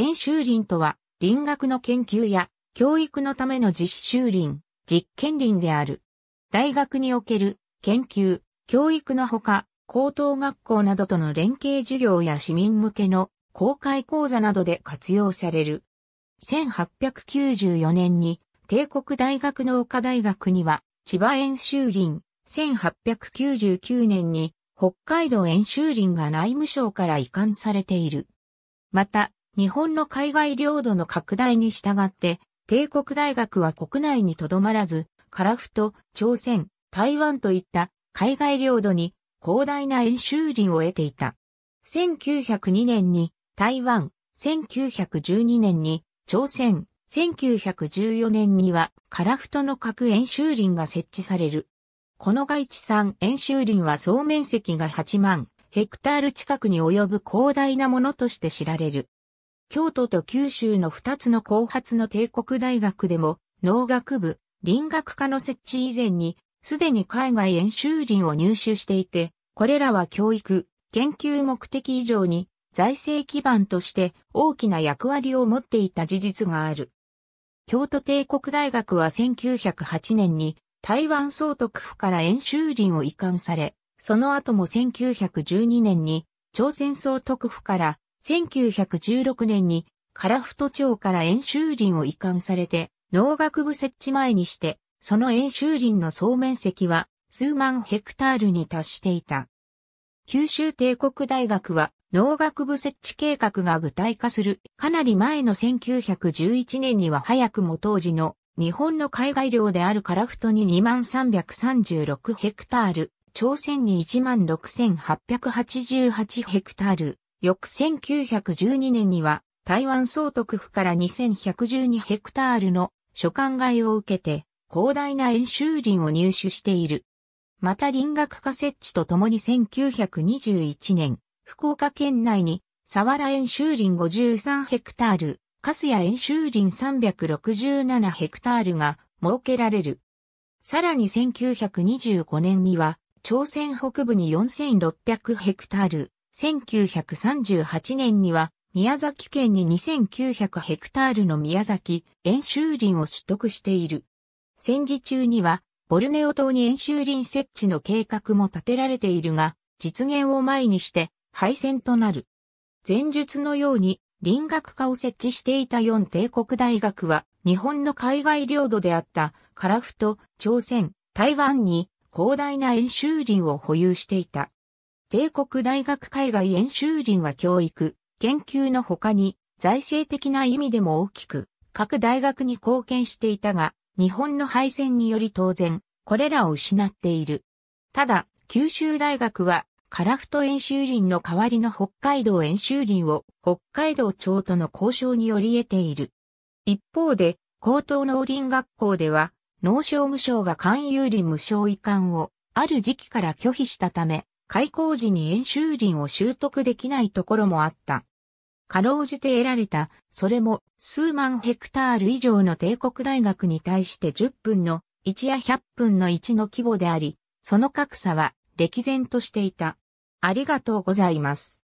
演習林とは、林学の研究や教育のための実習林、実験林である。大学における研究、教育のほか、高等学校などとの連携授業や市民向けの公開講座などで活用される。1894年に帝国大学の岡大学には千葉演習林、1899年に北海道演習林が内務省から移管されている。また、日本の海外領土の拡大に従って、帝国大学は国内にとどまらず、樺太、朝鮮、台湾といった海外領土に広大な演習林を得ていた。1902年に台湾、1912年に朝鮮、1914年には樺太の核演習林が設置される。この外地産演習林は総面積が8万ヘクタール近くに及ぶ広大なものとして知られる。京都と九州の二つの後発の帝国大学でも、農学部、林学科の設置以前に、すでに海外演習林を入手していて、これらは教育、研究目的以上に、財政基盤として大きな役割を持っていた事実がある。京都帝国大学は1908年に台湾総督府から演習林を移管され、その後も1912年に朝鮮総督府から1916年にフ太町から演習林を移管されて、農学部設置前にして、その演習林の総面積は数万ヘクタールに達していた。九州帝国大学は農学部設置計画が具体化するかなり前の1911年には早くも当時の日本の海外領であるカラフトに2336ヘクタール、朝鮮に16,888ヘクタール、翌1912年には台湾総督府から2112ヘクタールの所管外を受けて広大な演習林を入手している。また林学科設置とともに1921年、福岡県内に佐原演習林53ヘクタール、カスヤ演習林367ヘクタールが設けられる。さらに1925年には、朝鮮北部に4600ヘクタール、1938年には宮崎県に2900ヘクタールの宮崎円習林を取得している。戦時中にはボルネオ島に円習林設置の計画も立てられているが、実現を前にして敗戦となる。前述のように林学科を設置していた4帝国大学は日本の海外領土であった樺太、朝鮮、台湾に広大な円習林を保有していた。帝国大学海外演習林は教育、研究の他に財政的な意味でも大きく各大学に貢献していたが、日本の敗戦により当然、これらを失っている。ただ、九州大学は、樺太演習林の代わりの北海道演習林を北海道庁との交渉により得ている。一方で、高等農林学校では、農商務省が勧誘林無償移管を、ある時期から拒否したため、開校時に演習林を習得できないところもあった。かろうじて得られた、それも数万ヘクタール以上の帝国大学に対して10分の1や100分の1の規模であり、その格差は歴然としていた。ありがとうございます。